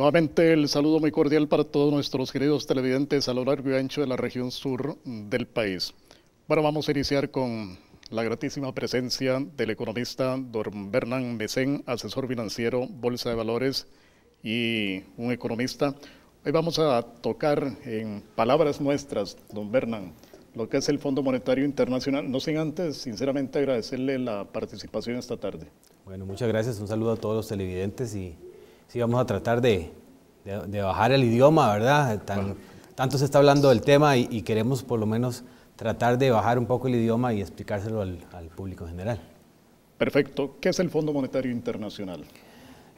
Nuevamente el saludo muy cordial para todos nuestros queridos televidentes a lo largo y ancho de la región sur del país. Bueno, vamos a iniciar con la gratísima presencia del economista Don Bernán Mesén, asesor financiero, Bolsa de Valores y un economista. Hoy vamos a tocar en palabras nuestras, Don Bernan, lo que es el Fondo Monetario Internacional. No sin antes, sinceramente, agradecerle la participación esta tarde. Bueno, muchas gracias. Un saludo a todos los televidentes y sí vamos a tratar de, de, bajar el idioma, ¿verdad? Tanto se está hablando del tema y, queremos por lo menos tratar de bajar un poco el idioma y explicárselo al, público general. Perfecto. ¿Qué es el Fondo Monetario Internacional?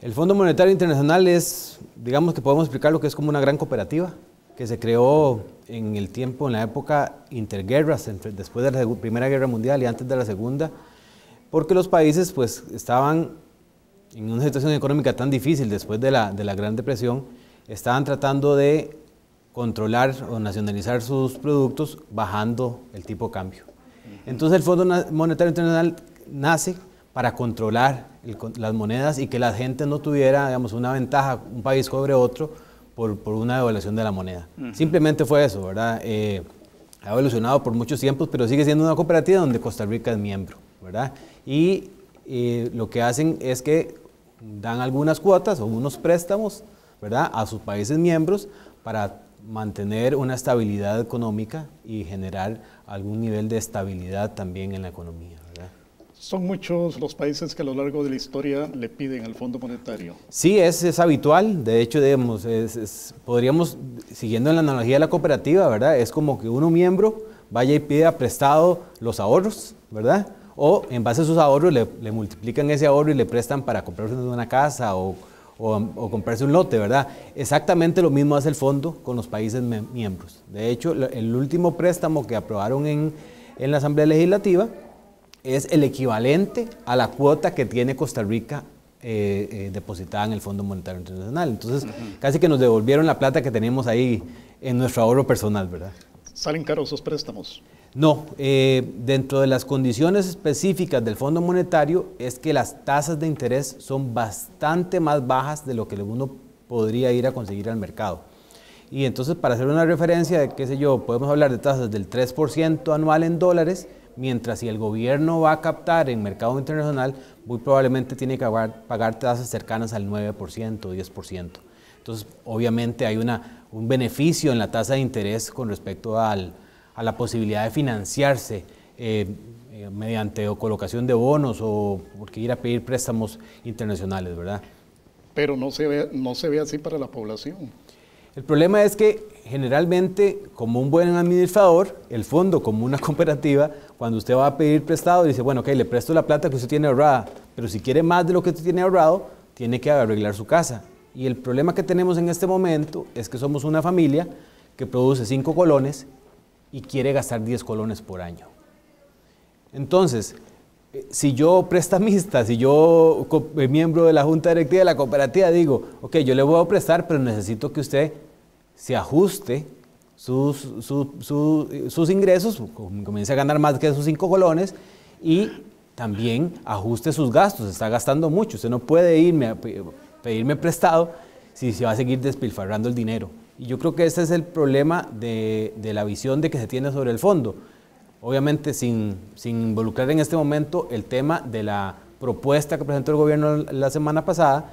El Fondo Monetario Internacional es, digamos que podemos explicar lo que es como una gran cooperativa que se creó en el tiempo, en la época interguerras, después de la Primera Guerra Mundial y antes de la Segunda, porque los países pues estaban en una situación económica tan difícil después de la, de la Gran Depresión, estaban tratando de controlar o nacionalizar sus productos bajando el tipo de cambio. Entonces el Fondo Monetario Internacional nace para controlar las monedas y que la gente no tuviera, digamos, una ventaja un país sobre otro por, por una devaluación de la moneda. Simplemente fue eso, ¿verdad? Eh, ha evolucionado por muchos tiempos, pero sigue siendo una cooperativa donde Costa Rica es miembro, ¿verdad? Y eh, lo que hacen es que dan algunas cuotas o unos préstamos ¿verdad? a sus países miembros para mantener una estabilidad económica y generar algún nivel de estabilidad también en la economía. Son muchos los países que a lo largo de la historia le piden al Fondo Monetario. Sí, es, es habitual. De hecho, podríamos, siguiendo la analogía de la cooperativa, ¿verdad? Es como que uno miembro vaya y pida prestado los ahorros, ¿verdad? o en base a sus ahorros le, multiplican ese ahorro y le prestan para comprarse una casa o, comprarse un lote, ¿verdad? Exactamente lo mismo hace el fondo con los países miembros. De hecho, el último préstamo que aprobaron en, la Asamblea Legislativa es el equivalente a la cuota que tiene Costa Rica eh, eh, depositada en el Fondo Monetario Internacional. Entonces, casi que nos devolvieron la plata que tenemos ahí en nuestro ahorro personal, ¿verdad? Salen caros esos préstamos. No, eh, dentro de las condiciones específicas del Fondo Monetario es que las tasas de interés son bastante más bajas de lo que uno podría ir a conseguir al mercado. Y entonces, para hacer una referencia de qué sé yo, podemos hablar de tasas del 3% anual en dólares, mientras si el gobierno va a captar en mercado internacional, muy probablemente tiene que pagar, tasas cercanas al 9%, o 10%. Entonces, obviamente hay un beneficio en la tasa de interés con respecto al, a la posibilidad de financiarse eh, eh, mediante o colocación de bonos o porque ir a pedir préstamos internacionales, ¿verdad? Pero no se, ve, no se ve así para la población. El problema es que generalmente, como un buen administrador, el fondo, como una cooperativa, cuando usted va a pedir prestado, dice, bueno, ok, le presto la plata que usted tiene ahorrada, pero si quiere más de lo que usted tiene ahorrado, tiene que arreglar su casa. Y el problema que tenemos en este momento es que somos una familia que produce cinco colones y quiere gastar 10 colones por año. Entonces, eh, si yo prestamista, si yo eh, miembro de la junta directiva de la cooperativa, digo, ok, yo le voy a prestar, pero necesito que usted se ajuste sus, eh, ingresos, comience a ganar más que sus 5 colones y también ajuste sus gastos, está gastando mucho, usted no puede irme pedirme prestado si se va a seguir despilfarrando el dinero. Y yo creo que ese es el problema de, la visión de que se tiene sobre el fondo. Obviamente sin, involucrar en este momento el tema de la propuesta que presentó el gobierno la semana pasada,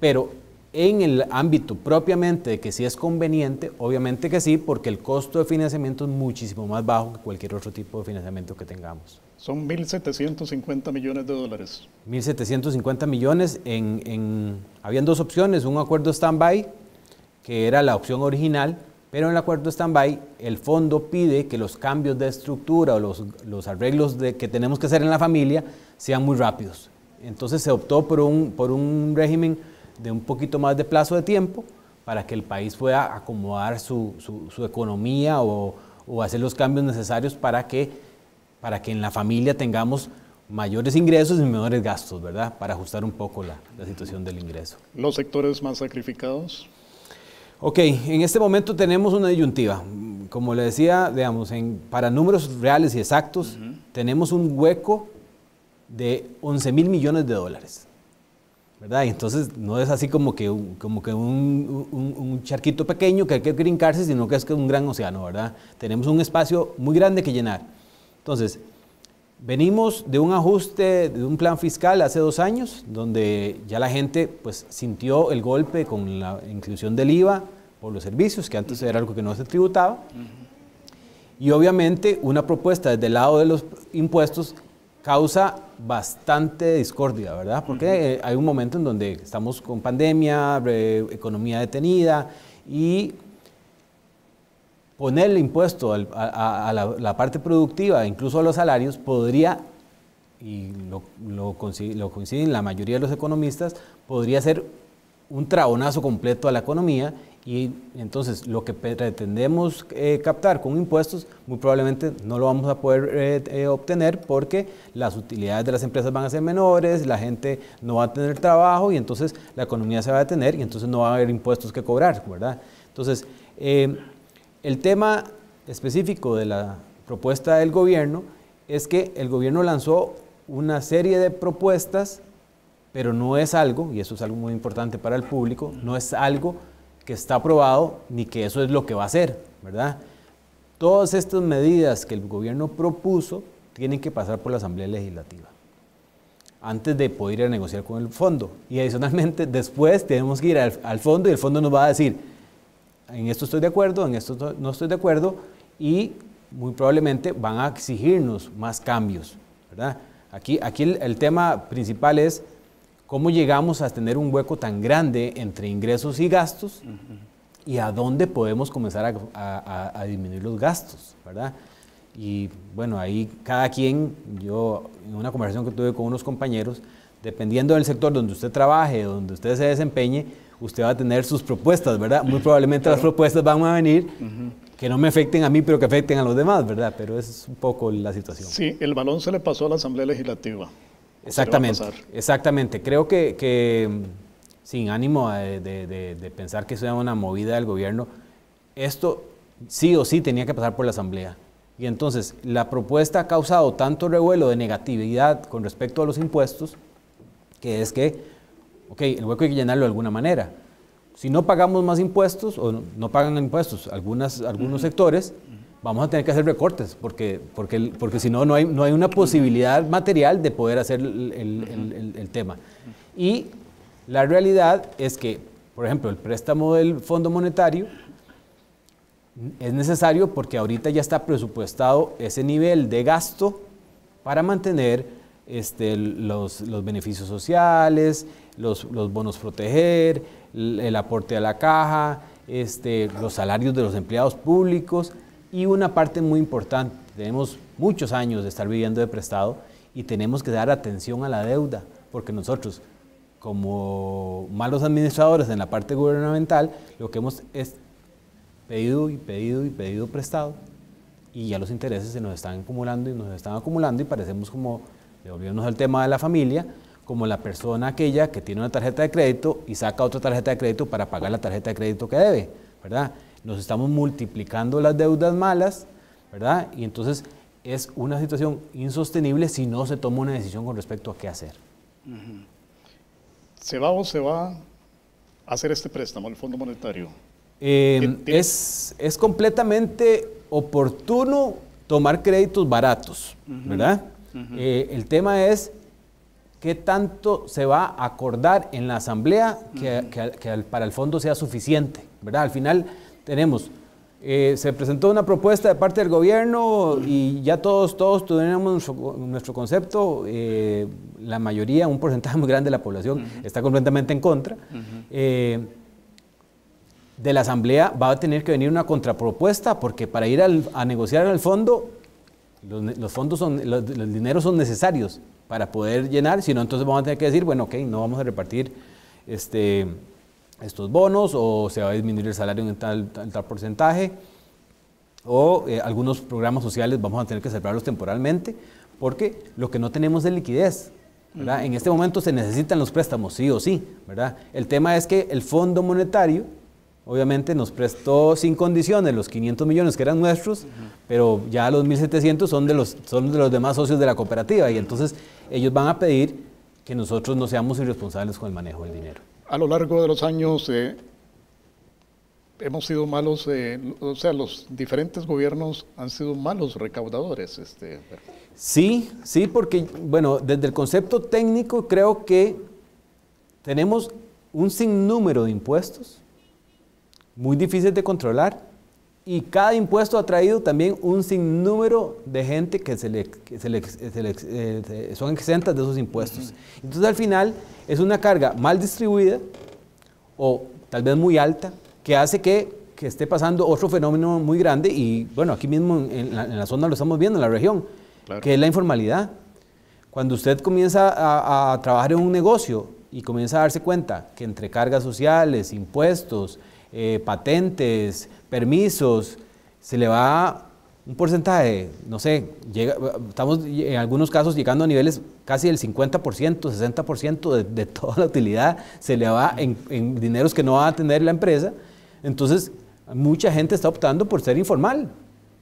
pero en el ámbito propiamente de que si es conveniente, obviamente que sí, porque el costo de financiamiento es muchísimo más bajo que cualquier otro tipo de financiamiento que tengamos. Son 1.750 millones de dólares. 1.750 millones en, en... Habían dos opciones, un acuerdo stand-by que era la opción original, pero en el acuerdo stand-by el fondo pide que los cambios de estructura o los, los arreglos de, que tenemos que hacer en la familia sean muy rápidos. Entonces se optó por un, por un régimen de un poquito más de plazo de tiempo para que el país pueda acomodar su, su, su economía o, o, hacer los cambios necesarios para que, para que en la familia tengamos mayores ingresos y menores gastos, ¿verdad? Para ajustar un poco la, la situación del ingreso. ¿Los sectores más sacrificados? Ok, en este momento tenemos una disyuntiva. Como le decía, digamos, en, para números reales y exactos, tenemos un hueco de 11 mil millones de dólares. ¿verdad? Y entonces no es así como que, como que un, un, un, charquito pequeño que hay que brincarse, sino que es un gran océano, ¿verdad? Tenemos un espacio muy grande que llenar. Entonces, Venimos de un ajuste, de un plan fiscal hace dos años, donde ya la gente pues, sintió el golpe con la inclusión del IVA por los servicios, que antes era algo que no se tributaba. Y obviamente una propuesta desde el lado de los impuestos causa bastante discordia, ¿verdad? Porque eh, hay un momento en donde estamos con pandemia, economía detenida y ponerle impuesto a, la, parte productiva, incluso a los salarios, podría, y lo, lo, lo coinciden la mayoría de los economistas, podría ser un trabonazo completo a la economía y entonces lo que pretendemos eh, captar con impuestos muy probablemente no lo vamos a poder eh, eh, obtener porque las utilidades de las empresas van a ser menores, la gente no va a tener trabajo y entonces la economía se va a detener y entonces no va a haber impuestos que cobrar, ¿verdad? Entonces, el tema específico de la propuesta del gobierno es que el gobierno lanzó una serie de propuestas, pero no es algo, y eso es algo muy importante para el público, no es algo que está aprobado ni que eso es lo que va a hacer, ¿verdad? Todas estas medidas que el gobierno propuso tienen que pasar por la Asamblea Legislativa antes de poder ir a negociar con el fondo. Y adicionalmente, después tenemos que ir al fondo y el fondo nos va a decir, en esto estoy de acuerdo, en esto no estoy de acuerdo, y muy probablemente van a exigirnos más cambios. Aquí, aquí el, tema principal es cómo llegamos a tener un hueco tan grande entre ingresos y gastos y a dónde podemos comenzar a, disminuir los gastos. ¿verdad? Y bueno, ahí cada quien, yo en una conversación que tuve con unos compañeros, dependiendo del sector donde usted trabaje, donde usted se desempeñe, usted va a tener sus propuestas, ¿verdad? Muy probablemente las propuestas van a venir que no me afecten a mí, pero que afecten a los demás, ¿verdad? Pero esa es un poco la situación. Sí, el balón se le pasó a la Asamblea Legislativa. Exactamente, exactamente. Creo que, mm, sin ánimo de, pensar que eso sea una movida del gobierno, esto sí o sí tenía que pasar por la Asamblea. Y entonces la propuesta ha causado tanto revuelo de negatividad con respecto a los impuestos, que es que ok, el hueco hay que llenarlo de alguna manera. Si no pagamos más impuestos, o no, pagan impuestos algunas, algunos sectores, vamos a tener que hacer recortes, porque, si no, no hay, una posibilidad material de poder hacer el, tema. Y la realidad es que, por ejemplo, el préstamo del Fondo Monetario es necesario porque ahorita ya está presupuestado ese nivel de gasto para mantener este, los beneficios sociales, los, bonos proteger, el, aporte a la caja, este, los salarios de los empleados públicos y una parte muy importante, tenemos muchos años de estar viviendo de prestado y tenemos que dar atención a la deuda, porque nosotros como malos administradores en la parte gubernamental, lo que hemos es pedido y pedido y pedido prestado y ya los intereses se nos están acumulando y nos están acumulando y parecemos como, devolviéndonos al tema de la familia, como la persona aquella que tiene una tarjeta de crédito y saca otra tarjeta de crédito para pagar la tarjeta de crédito que debe, ¿verdad? Nos estamos multiplicando las deudas malas, ¿verdad? Y entonces es una situación insostenible si no se toma una decisión con respecto a qué hacer. ¿Se va o se va a hacer este préstamo el Fondo Monetario? Em, es, es completamente oportuno tomar créditos baratos, ¿verdad? Eh, el tema es ¿qué tanto se va a acordar en la asamblea que, para el fondo sea suficiente? ¿verdad? Al final tenemos, eh, se presentó una propuesta de parte del gobierno y ya todos, todos tenemos nuestro, concepto, eh, la mayoría, un porcentaje muy grande de la población está completamente en contra. Eh, de la asamblea va a tener que venir una contrapropuesta porque para ir a negociar el fondo los, fondos son, los, los, dineros son necesarios para poder llenar, si no, entonces vamos a tener que decir, bueno, ok, no vamos a repartir este, estos bonos o se va a disminuir el salario en tal, tal, porcentaje o eh, algunos programas sociales vamos a tener que cerrarlos temporalmente porque lo que no tenemos es liquidez. ¿verdad? En este momento se necesitan los préstamos, sí o sí. ¿verdad? El tema es que el Fondo Monetario obviamente nos prestó sin condiciones los 500 millones que eran nuestros, pero ya los 1.700 son de los, son de los demás socios de la cooperativa y entonces ellos van a pedir que nosotros no seamos irresponsables con el manejo del dinero. A lo largo de los años eh, hemos sido malos, eh, o sea, los diferentes gobiernos han sido malos recaudadores. Este. Sí, sí, porque, bueno, desde el concepto técnico creo que tenemos un sinnúmero de impuestos muy difícil de controlar y cada impuesto ha traído también un sinnúmero de gente que, se le, se le, eh, son exentas de esos impuestos. Entonces al final es una carga mal distribuida o tal vez muy alta que hace que, que esté pasando otro fenómeno muy grande y bueno, aquí mismo en la, zona lo estamos viendo, en la región, que es la informalidad. Cuando usted comienza a trabajar en un negocio y comienza a darse cuenta que entre cargas sociales, impuestos, eh, patentes, permisos, se le va un porcentaje, no sé, llega, estamos en algunos casos llegando a niveles casi del 50%, 60% de, toda la utilidad se le va en, dineros que no va a tener la empresa. Entonces, mucha gente está optando por ser informal.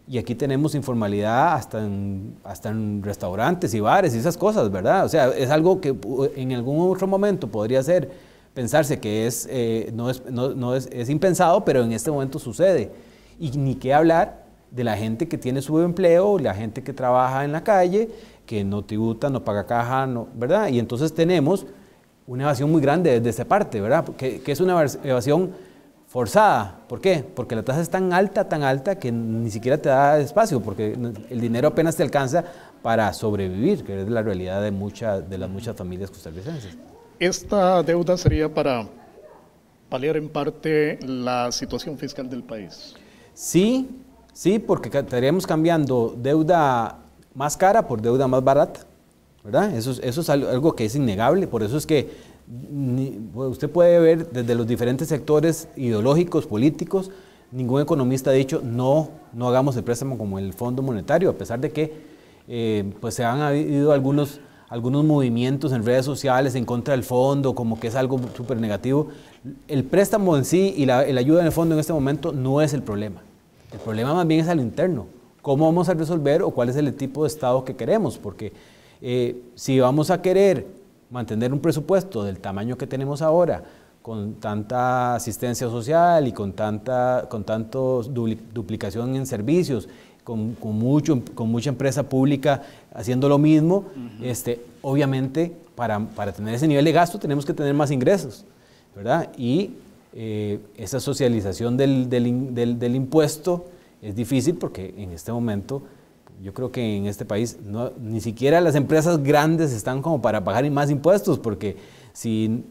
Y aquí tenemos informalidad hasta en, hasta en restaurantes y bares y esas cosas, ¿verdad? O sea, es algo que en algún otro momento podría ser pensarse que es, eh, no, es, no, es, impensado, pero en este momento sucede. Y ni qué hablar de la gente que tiene su empleo, la gente que trabaja en la calle, que no tributa, no paga caja, no, ¿verdad? Y entonces tenemos una evasión muy grande desde esa parte, ¿verdad? Que, que es una evasión forzada. ¿Por qué? Porque la tasa es tan alta, tan alta, que ni siquiera te da espacio, porque el dinero apenas te alcanza para sobrevivir, que es la realidad de, muchas de las muchas familias costarricenses. Esta deuda sería para paliar en parte la situación fiscal del país. Sí, sí, porque estaríamos cambiando deuda más cara por deuda más barata, ¿verdad? Eso, es algo que es innegable, por eso es que pues, usted puede ver desde los diferentes sectores ideológicos, políticos, ningún economista ha dicho no, no hagamos el préstamo como el Fondo Monetario, a pesar de que eh, pues se han habido algunos algunos movimientos en redes sociales en contra del fondo, como que es algo súper negativo. El préstamo en sí y la, ayuda en el fondo en este momento no es el problema. El problema más bien es al interno. ¿Cómo vamos a resolver o cuál es el tipo de Estado que queremos? Porque eh, si vamos a querer mantener un presupuesto del tamaño que tenemos ahora, con tanta asistencia social y con tanta con duplicación en servicios con, mucho, con mucha empresa pública haciendo lo mismo, este, obviamente para, tener ese nivel de gasto tenemos que tener más ingresos, ¿verdad? Y eh, esa socialización del, del, impuesto es difícil porque en este momento yo creo que en este país no, ni siquiera las empresas grandes están como para pagar más impuestos porque si,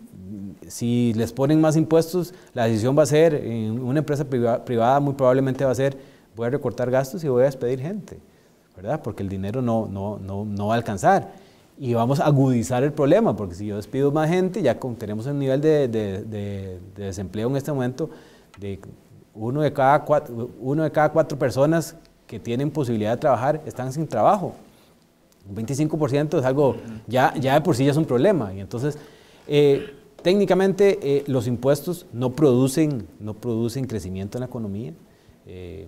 si les ponen más impuestos, la decisión va a ser, en una empresa privada muy probablemente va a ser voy a recortar gastos y voy a despedir gente, ¿verdad? Porque el dinero no, no, va a alcanzar. Y vamos a agudizar el problema, porque si yo despido más gente, ya tenemos un nivel de, desempleo en este momento de uno de, cada cuatro, uno de cada cuatro personas que tienen posibilidad de trabajar están sin trabajo. Un 25% es algo, ya, ya de por sí ya es un problema. Y entonces, eh, técnicamente eh, los impuestos no producen, no producen crecimiento en la economía. Eh,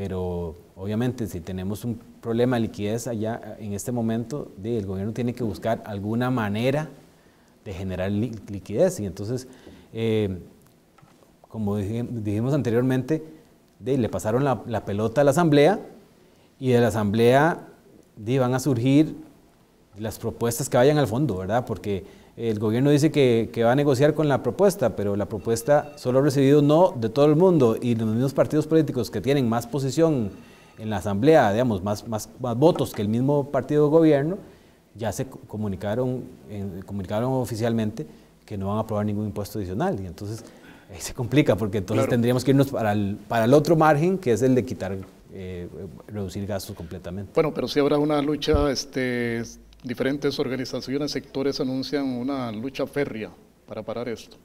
pero obviamente si tenemos un problema de liquidez allá eh, en este momento, el gobierno tiene que buscar alguna manera de generar liquidez y entonces, eh, como dijimos anteriormente, le pasaron la, pelota a la asamblea y de la asamblea de, van a surgir las propuestas que vayan al fondo, ¿verdad? Porque el gobierno dice que, va a negociar con la propuesta, pero la propuesta solo ha recibido no de todo el mundo y los mismos partidos políticos que tienen más posición en la asamblea, digamos, más, más, votos que el mismo partido de gobierno, ya se comunicaron, eh, comunicaron oficialmente que no van a aprobar ningún impuesto adicional. Y entonces ahí se complica, porque entonces tendríamos que irnos para el, para el otro margen, que es el de quitar, eh, reducir gastos completamente. Bueno, pero si habrá una lucha este, diferentes organizaciones, sectores anuncian una lucha férrea para parar esto.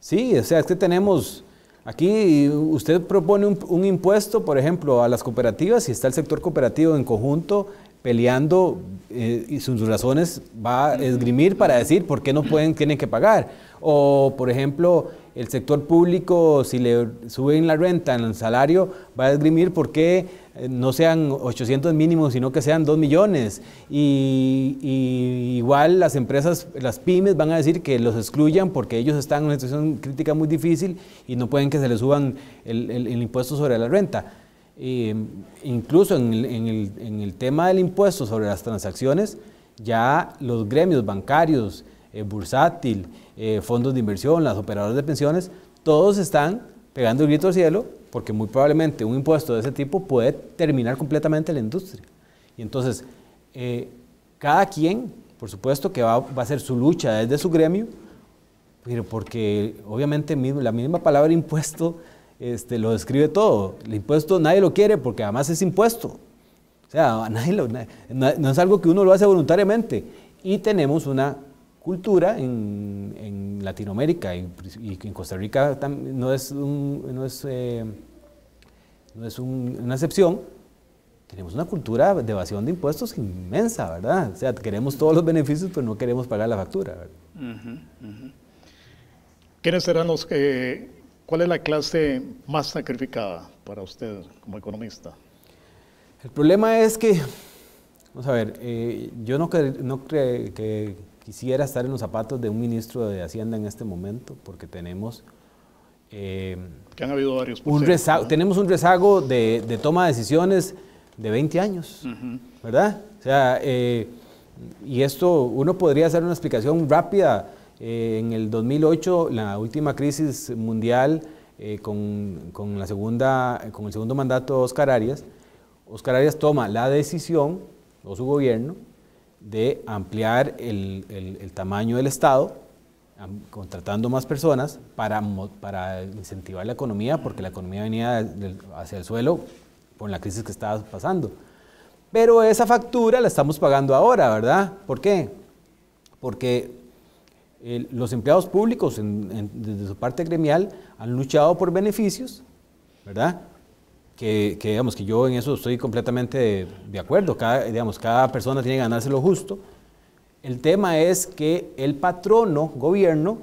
Sí, o sea, es que tenemos aquí, usted propone un, impuesto, por ejemplo, a las cooperativas y está el sector cooperativo en conjunto peleando eh, y sus razones va a esgrimir para decir por qué no pueden, tienen que pagar. O, por ejemplo, el sector público, si le suben la renta en el salario, va a esgrimir porque eh, no sean 800 mínimos, sino que sean 2 millones. Y, igual las empresas, las pymes van a decir que los excluyan porque ellos están en una situación crítica muy difícil y no pueden que se les suban el, impuesto sobre la renta. Eh, incluso en el, en el tema del impuesto sobre las transacciones, ya los gremios bancarios, eh, bursátil, eh, fondos de inversión, las operadoras de pensiones, todos están pegando el grito al cielo porque muy probablemente un impuesto de ese tipo puede terminar completamente la industria. Y entonces, eh, cada quien, por supuesto, que va, a hacer su lucha desde su gremio, pero porque obviamente la misma palabra impuesto este, lo describe todo. El impuesto nadie lo quiere porque además es impuesto. O sea, no es algo que uno lo hace voluntariamente. Y tenemos una cultura en, Latinoamérica y, en Costa Rica no es, no es, eh, una excepción. Tenemos una cultura de evasión de impuestos inmensa, ¿verdad? O sea, queremos todos los beneficios, pero no queremos pagar la factura. serán los que, cuál es la clase más sacrificada para usted como economista? El problema es que, vamos a ver, eh, yo no, creo que Quisiera estar en los zapatos de un ministro de Hacienda en este momento porque tenemos... Eh, que han habido varios. Un Tenemos un rezago de, toma de decisiones de 20 años, ¿verdad? O sea, eh, y esto uno podría hacer una explicación rápida. Eh, en el 2008, la última crisis mundial con, con, la segunda, con el segundo mandato de Oscar Arias, Oscar Arias toma la decisión, o su gobierno, de ampliar el, tamaño del Estado, contratando más personas para, para incentivar la economía, porque la economía venía hacia el suelo con la crisis que estaba pasando. Pero esa factura la estamos pagando ahora, ¿verdad? ¿Por qué? Porque eh, los empleados públicos, desde su parte gremial, han luchado por beneficios, ¿verdad? que, digamos que yo en eso estoy completamente de, acuerdo, cada, digamos, cada persona tiene que ganarse lo justo. El tema es que el patrono, gobierno,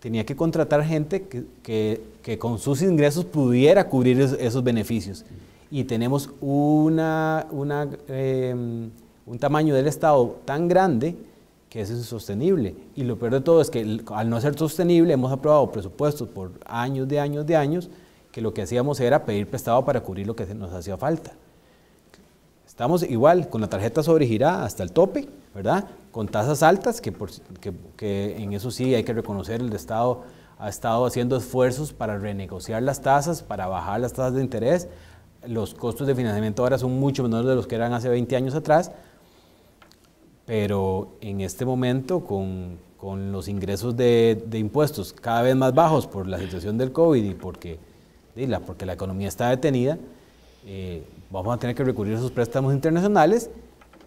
tenía que contratar gente que, que, con sus ingresos pudiera cubrir esos, beneficios. Y tenemos em, un tamaño del Estado tan grande que es insostenible. Y lo peor de todo es que al no ser sostenible hemos aprobado presupuestos por años de años de años que lo que hacíamos era pedir prestado para cubrir lo que nos hacía falta. Estamos igual con la tarjeta sobregirada hasta el tope, ¿verdad? Con tasas altas, que, en eso sí hay que reconocer el Estado ha estado haciendo esfuerzos para renegociar las tasas, para bajar las tasas de interés. Los costos de financiamiento ahora son mucho menores de los que eran hace 20 años atrás, pero en este momento, con, con los ingresos de, de impuestos cada vez más bajos por la situación del COVID y porque porque la economía está detenida, eh, vamos a tener que recurrir a sus préstamos internacionales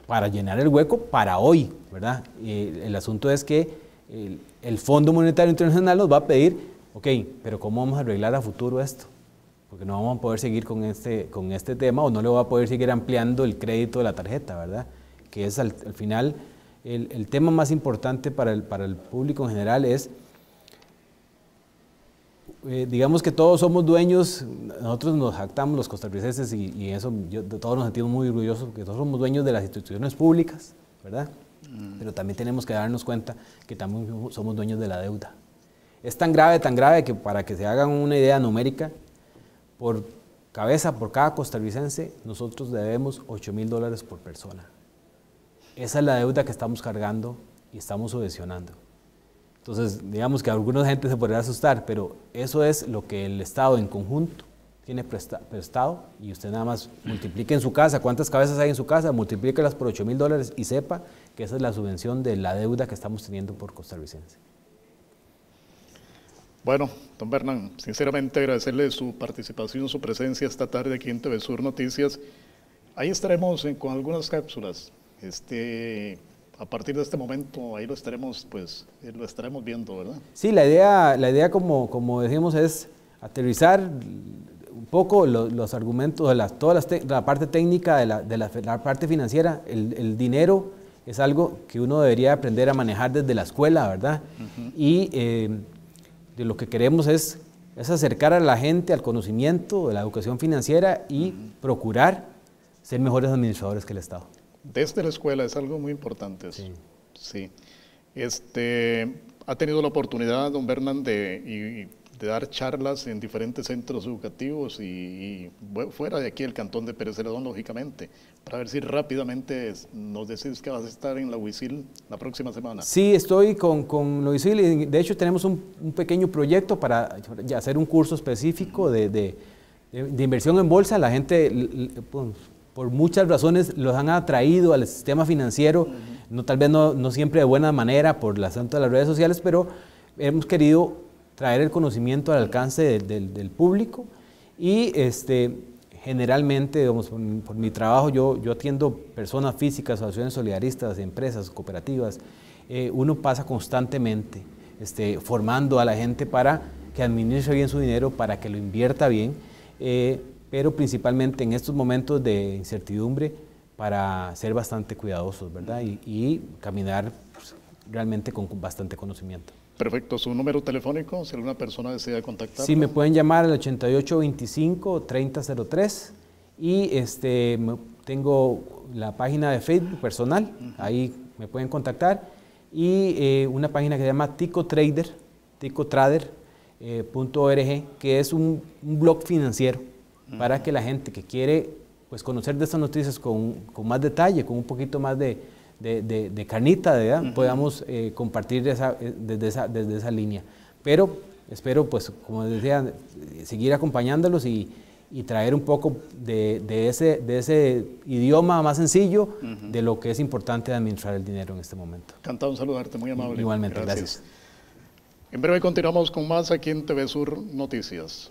para llenar el hueco para hoy, ¿verdad? el asunto es que el, FMI Fondo Monetario Internacional nos va a pedir, ok, pero ¿cómo vamos a arreglar a futuro esto? Porque no vamos a poder seguir con este, con este tema o no le va a poder seguir ampliando el crédito de la tarjeta, ¿verdad? Que es al, final el, tema más importante para el, para el público en general es eh, digamos que todos somos dueños, nosotros nos jactamos los costarricenses y, eso yo, todos nos sentimos muy orgullosos, porque todos somos dueños de las instituciones públicas, ¿verdad? Mm. Pero también tenemos que darnos cuenta que también somos dueños de la deuda. Es tan grave, tan grave que para que se hagan una idea numérica, por cabeza, por cada costarricense, nosotros debemos 8 mil dólares por persona. Esa es la deuda que estamos cargando y estamos subvencionando. Entonces, digamos que alguna gente se podría asustar, pero eso es lo que el Estado en conjunto tiene prestado y usted nada más multiplique en su casa cuántas cabezas hay en su casa, multiplíquelas por 8 mil dólares y sepa que esa es la subvención de la deuda que estamos teniendo por costarricense. Bueno, don Bernan, sinceramente agradecerle su participación, su presencia esta tarde aquí en TV Sur Noticias. Ahí estaremos con algunas cápsulas. Este, a partir de este momento ahí lo estaremos, pues, eh, lo estaremos viendo, ¿verdad? Sí, la idea, la idea como, como decimos, es aterrizar un poco los, argumentos, de las, toda la parte técnica, de la, parte financiera, el, dinero es algo que uno debería aprender a manejar desde la escuela, ¿verdad? Y eh, de lo que queremos es, es, acercar a la gente al conocimiento de la educación financiera y procurar ser mejores administradores que el Estado desde la escuela, es algo muy importante. Sí. Este, ha tenido la oportunidad, don Bernan, de, dar charlas en diferentes centros educativos y, fuera de aquí el cantón de Pérez Celedón, lógicamente, para ver si rápidamente nos decís que vas a estar en la UICIL la próxima semana. Sí, estoy con, con la UICIL y de hecho tenemos un, pequeño proyecto para hacer un curso específico de, de, de inversión en bolsa. La gente, pues, por muchas razones los han atraído al sistema financiero, no, tal vez no, siempre de buena manera por la las de las redes sociales, pero hemos querido traer el conocimiento al alcance del, público y este, generalmente, por, mi trabajo, yo, yo atiendo personas físicas, asociaciones solidaristas, empresas, cooperativas, eh, uno pasa constantemente este, formando a la gente para que administre bien su dinero, para que lo invierta bien. Eh, pero principalmente en estos momentos de incertidumbre para ser bastante cuidadosos, ¿verdad? Y, caminar pues, realmente con bastante conocimiento. Perfecto, su número telefónico, si alguna persona desea contactar. Sí, me pueden llamar al 8825-3003 y este, tengo la página de Facebook personal, ahí me pueden contactar, y eh, una página que se llama ticotrader.org, eh, que es un blog financiero para que la gente que quiere pues, conocer de estas noticias con, más detalle, con un poquito más de, de, de, carnita, podamos eh, compartir esa, eh, desde, esa, desde esa línea. Pero espero, pues, como decía, seguir acompañándolos y, traer un poco de, de, ese, de ese idioma más sencillo de lo que es importante administrar el dinero en este momento. Encantado de saludarte, muy amable. Igualmente, gracias. En breve continuamos con más aquí en TV Sur Noticias.